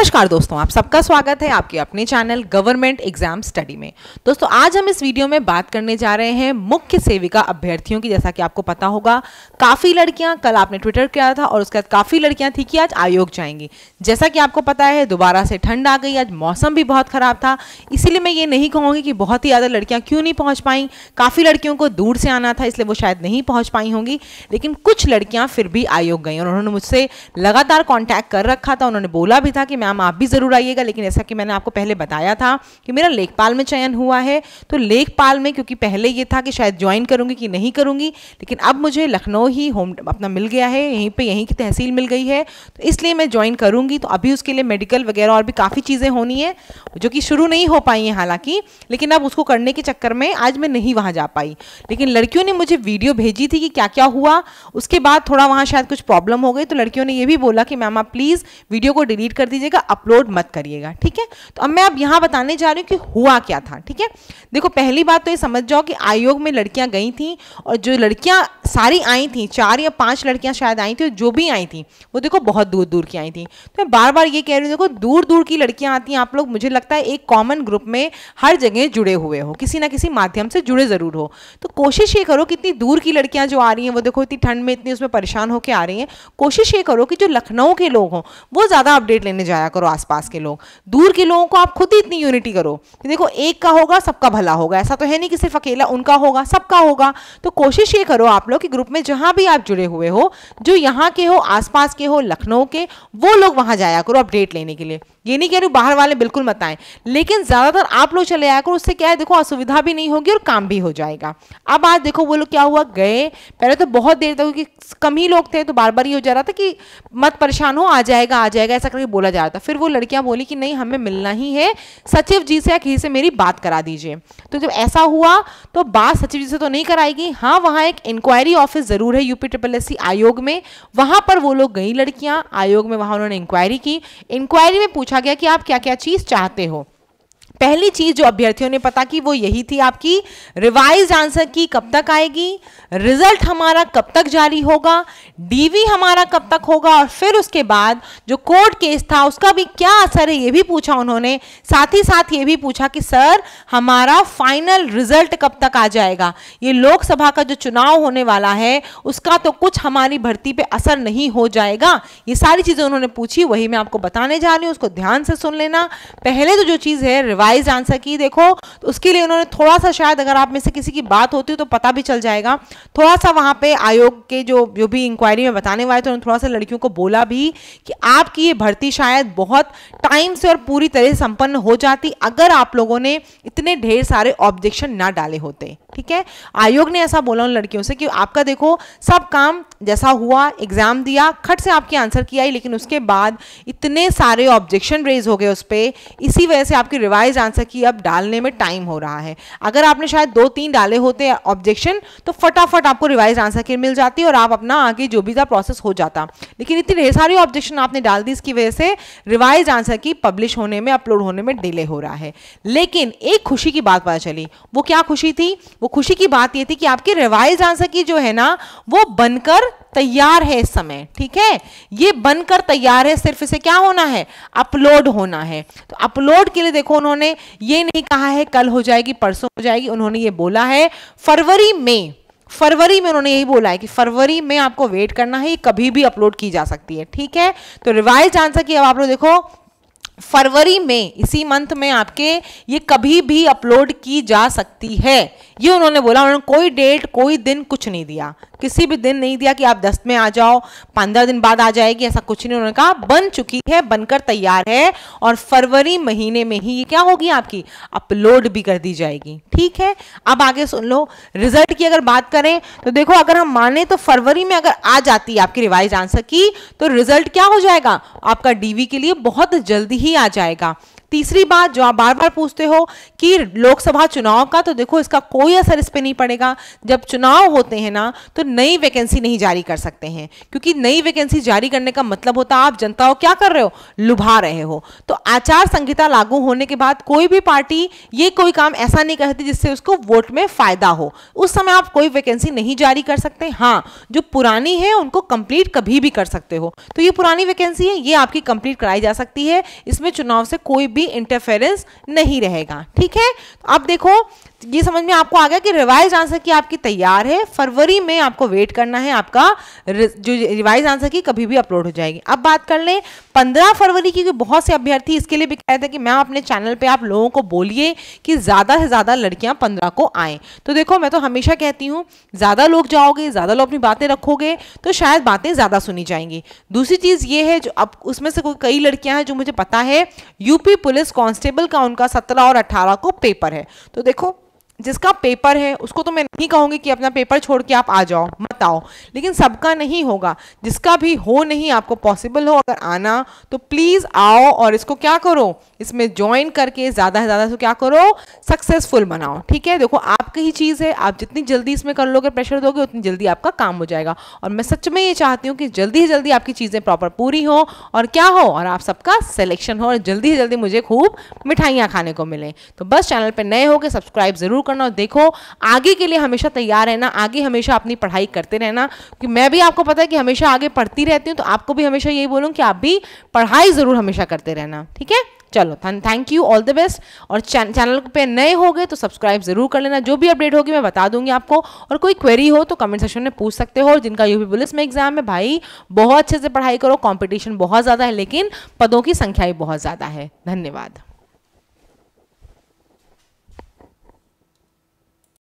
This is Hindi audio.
नमस्कार दोस्तों आप सबका स्वागत है आपके अपने चैनल गवर्नमेंट एग्जाम स्टडी में दोस्तों आज हम इस वीडियो में बात करने जा रहे हैं मुख्य सेविका अभ्यर्थियों की जैसा कि आपको पता होगा काफ़ी लड़कियां कल आपने ट्विटर किया था और उसके बाद काफ़ी लड़कियां थी कि आज आयोग जाएंगी जैसा कि आपको पता है दोबारा से ठंड आ गई आज मौसम भी बहुत ख़राब था इसीलिए मैं ये नहीं कहूँगी कि बहुत ही ज़्यादा लड़कियाँ क्यों नहीं पहुँच पाई काफ़ी लड़कियों को दूर से आना था इसलिए वो शायद नहीं पहुँच पाई होंगी लेकिन कुछ लड़कियाँ फिर भी आयोग गई और उन्होंने मुझसे लगातार कॉन्टैक्ट कर रखा था उन्होंने बोला भी था कि मैं एग्जाम आप भी ज़रूर आइएगा लेकिन ऐसा कि मैंने आपको पहले बताया था कि मेरा लेखपाल में चयन हुआ है तो लेखपाल में क्योंकि पहले ये था कि शायद ज्वाइन करूंगी कि नहीं करूंगी लेकिन अब मुझे लखनऊ ही होम अपना मिल गया है यहीं पर यहीं की तहसील मिल गई है तो इसलिए मैं ज्वाइन करूंगी तो अभी उसके लिए मेडिकल वगैरह और भी काफ़ी चीज़ें होनी है जो कि शुरू नहीं हो पाई हैं हालांकि लेकिन अब उसको करने के चक्कर में आज मैं नहीं वहाँ जा पाई लेकिन लड़कियों ने मुझे वीडियो भेजी थी कि क्या क्या हुआ उसके बाद थोड़ा वहाँ शायद कुछ प्रॉब्लम हो गई तो लड़कियों ने ये भी बोला कि मैम आप प्लीज़ वीडियो को डिलीट कर दीजिएगा का अपलोड मत करिएगा ठीक है तो अब मैं अब यहाँ बताने जा रही हूँ कि हुआ क्या था ठीक है देखो पहली बात तो ये समझ जाओ कि आयोग में लड़कियाँ गई थी और जो लड़कियाँ सारी आई थी चार या पाँच लड़कियाँ शायद आई थी जो भी आई थी वो देखो बहुत दूर दूर की आई थी तो मैं बार बार ये कह रही हूँ देखो दूर दूर की लड़कियाँ आती हैं आप लोग मुझे लगता है एक कॉमन ग्रुप में हर जगह जुड़े हुए हो किसी ना किसी माध्यम से जुड़े ज़रूर हो तो कोशिश ये करो कि इतनी दूर की लड़कियाँ जो आ रही हैं वो देखो इतनी ठंड में इतनी उसमें परेशान होकर आ रही हैं कोशिश ये करो कि जो लखनऊ के लोग हों वो ज़्यादा अपडेट लेने जाया करो आसपास के लोग दूर के लोगों को आप खुद ही इतनी यूनिटी करो कि देखो एक का होगा सबका भला होगा ऐसा तो है नहीं कि सिर्फ अकेला उनका होगा सबका होगा तो कोशिश ये करो आप लोग कि ग्रुप में जहाँ भी आप जुड़े हुए हो जो यहाँ के हो आसपास के हो लखनऊ के वो लोग वहाँ जाया करो अपडेट लेने के लिए ये नहीं कह रही बाहर वाले बिल्कुल मत आए लेकिन ज़्यादातर आप लोग चले आकर उससे क्या है देखो असुविधा भी नहीं होगी और काम भी हो जाएगा अब आज देखो वो लोग क्या हुआ गए पहले तो बहुत देर तक क्योंकि कम ही लोग थे तो बार बार ये हो जा रहा था कि मत परेशान हो आ जाएगा आ जाएगा ऐसा करके बोला जा रहा था फिर वो लड़कियां बोली कि नहीं हमें मिलना ही है सचिव जी से या किसी से मेरी बात करा दीजिए तो जब ऐसा हुआ तो बात सचिव जी से तो नहीं कराएगी हाँ वहाँ एक इंक्वायरी ऑफिस ज़रूर है यूपी ट्रिपल एस आयोग में वहाँ पर वो लोग गई लड़कियाँ आयोग में वहाँ उन्होंने इंक्वायरी की इंक्वायरी में पूछ पूछा गया कि आप क्या क्या चीज़ चाहते हो पहली चीज जो अभ्यर्थियों ने पता की वो यही थी आपकी रिवाइज आंसर की कब तक आएगी रिजल्ट हमारा कब तक जारी होगा डीवी हमारा कब तक होगा और फिर उसके बाद जो कोर्ट केस था उसका भी क्या असर है ये भी पूछा उन्होंने साथ ही साथ ये भी पूछा कि सर हमारा फाइनल रिजल्ट कब तक आ जाएगा ये लोकसभा का जो चुनाव होने वाला है उसका तो कुछ हमारी भर्ती पे असर नहीं हो जाएगा ये सारी चीज़ें उन्होंने पूछी वही मैं आपको बताने जा रही हूँ उसको ध्यान से सुन लेना पहले तो जो चीज़ है रिवाइज राइज आंसर की देखो तो उसके लिए उन्होंने थोड़ा सा शायद अगर आप में से किसी की बात होती हो तो पता भी चल जाएगा थोड़ा सा वहां पे आयोग के जो जो भी इंक्वायरी में बताने वाले थे उन्होंने थोड़ा सा लड़कियों को बोला भी कि आपकी ये भर्ती शायद बहुत टाइम से और पूरी तरह संपन्न हो जाती अगर आप लोगों ने इतने ढेर सारे ऑब्जेक्शन ना डाले होते ठीक है आयोग ने ऐसा बोला उन लड़कियों से कि आपका देखो सब काम जैसा हुआ एग्जाम दिया खट से आपकी आंसर किया लेकिन उसके बाद इतने सारे ऑब्जेक्शन रेज हो गए उस पर इसी वजह से आपकी रिवाइज आंसर की अब डालने में टाइम हो रहा है अगर आपने शायद दो तीन डाले होते ऑब्जेक्शन तो फटाफट आपको रिवाइज आंसर की मिल जाती और आप अपना आगे जो भी था प्रोसेस हो जाता लेकिन इतनी ढेर सारी ऑब्जेक्शन आपने डाल दी इसकी वजह से रिवाइज आंसर की पब्लिश होने में अपलोड होने में डिले हो रहा है लेकिन एक खुशी की बात पता चली वो क्या खुशी थी वो खुशी की बात ये थी कि आपके रिवाइज आंसर की जो है ना वो बनकर तैयार है इस समय ठीक है ये बनकर तैयार है सिर्फ इसे क्या होना है अपलोड होना है तो अपलोड के लिए देखो उन्होंने ये नहीं कहा है कल हो जाएगी परसों हो जाएगी उन्होंने ये बोला है फरवरी में फरवरी में उन्होंने यही बोला है कि फरवरी में आपको वेट करना है ये कभी भी अपलोड की जा सकती है ठीक है तो रिवाइज आंसर की अब आप लोग देखो फरवरी में इसी मंथ में आपके ये कभी भी अपलोड की जा सकती है ये उन्होंने बोला उन्होंने कोई डेट कोई दिन कुछ नहीं दिया किसी भी दिन नहीं दिया कि आप दस में आ जाओ पंद्रह दिन बाद आ जाएगी ऐसा कुछ नहीं उन्होंने कहा बन चुकी है बनकर तैयार है और फरवरी महीने में ही ये क्या होगी आपकी अपलोड भी कर दी जाएगी ठीक है अब आगे सुन लो रिजल्ट की अगर बात करें तो देखो अगर हम माने तो फरवरी में अगर आ जाती है आपकी रिवाइज आंसर की तो रिजल्ट क्या हो जाएगा आपका डीवी के लिए बहुत जल्दी ही नहीं आ जाएगा तीसरी बात जो आप बार बार पूछते हो कि लोकसभा चुनाव का तो देखो इसका कोई असर इस पर नहीं पड़ेगा जब चुनाव होते हैं ना तो नई वैकेंसी नहीं जारी कर सकते हैं क्योंकि नई वैकेंसी जारी करने का मतलब होता है आप जनता को क्या कर रहे हो लुभा रहे हो तो आचार संहिता लागू होने के बाद कोई भी पार्टी ये कोई काम ऐसा नहीं करती जिससे उसको वोट में फायदा हो उस समय आप कोई वैकेंसी नहीं जारी कर सकते हाँ जो पुरानी है उनको कंप्लीट कभी भी कर सकते हो तो ये पुरानी वैकेंसी है ये आपकी कंप्लीट कराई जा सकती है इसमें चुनाव से कोई भी भी इंटरफेरेंस नहीं रहेगा ठीक है अब तो देखो ये समझ में आपको आ गया कि रिवाइज आंसर की आपकी तैयार है फरवरी में आपको वेट करना है आपका जो रिवाइज आंसर की कभी भी अपलोड हो जाएगी अब बात कर लें पंद्रह फरवरी की बहुत से अभ्यर्थी इसके लिए भी कह रहे थे कि मैम अपने चैनल पे आप लोगों को बोलिए कि ज़्यादा से ज़्यादा लड़कियां पंद्रह को आएँ तो देखो मैं तो हमेशा कहती हूँ ज़्यादा लोग जाओगे ज़्यादा लोग अपनी बातें रखोगे तो शायद बातें ज़्यादा सुनी जाएंगी दूसरी चीज़ ये है जो अब उसमें से कोई कई लड़कियाँ हैं जो मुझे पता है यूपी पुलिस कॉन्स्टेबल का उनका सत्रह और अट्ठारह को पेपर है तो देखो जिसका पेपर है उसको तो मैं नहीं कहूँगी कि अपना पेपर छोड़ के आप आ जाओ मत आओ लेकिन सबका नहीं होगा जिसका भी हो नहीं आपको पॉसिबल हो अगर आना तो प्लीज़ आओ और इसको क्या करो इसमें ज्वाइन करके ज़्यादा से ज़्यादा इसको क्या करो सक्सेसफुल बनाओ ठीक है देखो आपकी ही चीज़ है आप जितनी जल्दी इसमें कर लोगे प्रेशर दोगे उतनी जल्दी आपका काम हो जाएगा और मैं सच में ये चाहती हूँ कि जल्दी ही जल्दी आपकी चीज़ें प्रॉपर पूरी हो और क्या हो और आप सबका सिलेक्शन हो और जल्दी ही जल्दी मुझे खूब मिठाइयाँ खाने को मिलें तो बस चैनल पर नए हो गए सब्सक्राइब ज़रूर करना और देखो आगे के लिए हमेशा तैयार रहना आगे हमेशा अपनी पढ़ाई करते रहना कि मैं भी आपको पता है कि हमेशा आगे पढ़ती रहती हूँ तो आपको भी हमेशा यही बोलूँ कि आप भी पढ़ाई ज़रूर हमेशा करते रहना ठीक है चलो thank you all the best और चैनल पे नए हो गए तो सब्सक्राइब जरूर कर लेना जो भी अपडेट होगी मैं बता दूंगी आपको और कोई क्वेरी हो तो कमेंट सेक्शन में पूछ सकते हो और जिनका यूपी पुलिस में एग्जाम है भाई बहुत अच्छे से पढ़ाई करो कंपटीशन बहुत ज़्यादा है लेकिन पदों की संख्या भी बहुत ज़्यादा है धन्यवाद